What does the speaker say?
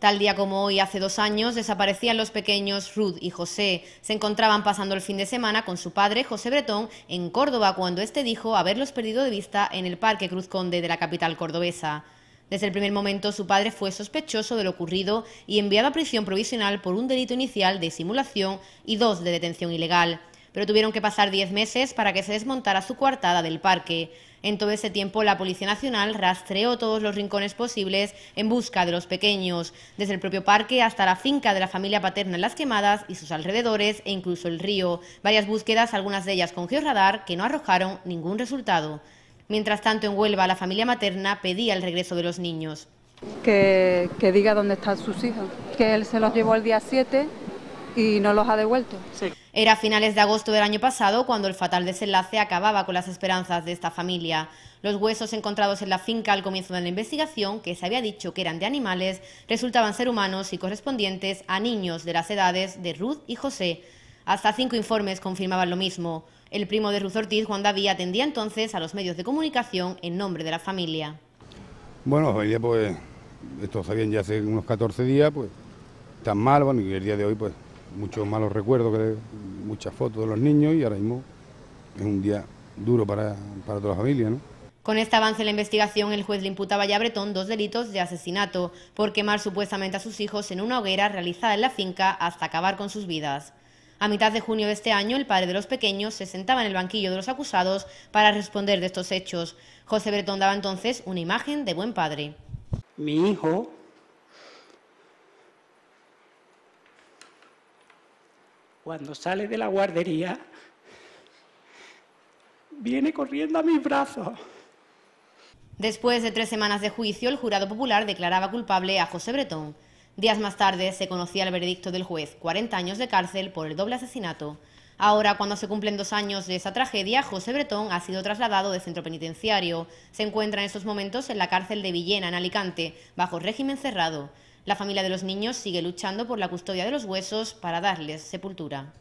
Tal día como hoy, hace dos años, desaparecían los pequeños Ruth y José. Se encontraban pasando el fin de semana con su padre, José Bretón, en Córdoba, cuando éste dijo haberlos perdido de vista en el Parque Cruz Conde de la capital cordobesa. Desde el primer momento, su padre fue sospechoso de lo ocurrido y enviado a prisión provisional por un delito inicial de simulación y dos de detención ilegal pero tuvieron que pasar 10 meses para que se desmontara su coartada del parque. En todo ese tiempo, la Policía Nacional rastreó todos los rincones posibles en busca de los pequeños, desde el propio parque hasta la finca de la familia paterna en Las Quemadas y sus alrededores e incluso el río. Varias búsquedas, algunas de ellas con georradar, que no arrojaron ningún resultado. Mientras tanto, en Huelva, la familia materna pedía el regreso de los niños. Que, que diga dónde están sus hijos, que él se los llevó el día 7 y no los ha devuelto. Sí. Era a finales de agosto del año pasado cuando el fatal desenlace acababa con las esperanzas de esta familia. Los huesos encontrados en la finca al comienzo de la investigación, que se había dicho que eran de animales, resultaban ser humanos y correspondientes a niños de las edades de Ruth y José. Hasta cinco informes confirmaban lo mismo. El primo de Ruth Ortiz, Juan David, atendía entonces a los medios de comunicación en nombre de la familia. Bueno, hoy pues, esto sabían ya hace unos 14 días, pues, tan mal, bueno, y el día de hoy, pues, muchos malos recuerdos, muchas fotos de los niños y ahora mismo es un día duro para, para toda la familia. Con este avance en la investigación, el juez le imputaba ya a Bretón dos delitos de asesinato por quemar supuestamente a sus hijos en una hoguera realizada en la finca hasta acabar con sus vidas. A mitad de junio de este año, el padre de los pequeños se sentaba en el banquillo de los acusados para responder de estos hechos. José Bretón daba entonces una imagen de buen padre. Mi hijo Cuando sale de la guardería, viene corriendo a mis brazos. Después de tres semanas de juicio, el jurado popular declaraba culpable a José Bretón. Días más tarde se conocía el veredicto del juez, 40 años de cárcel por el doble asesinato. Ahora, cuando se cumplen dos años de esa tragedia, José Bretón ha sido trasladado de centro penitenciario. Se encuentra en estos momentos en la cárcel de Villena, en Alicante, bajo régimen cerrado. La familia de los niños sigue luchando por la custodia de los huesos para darles sepultura.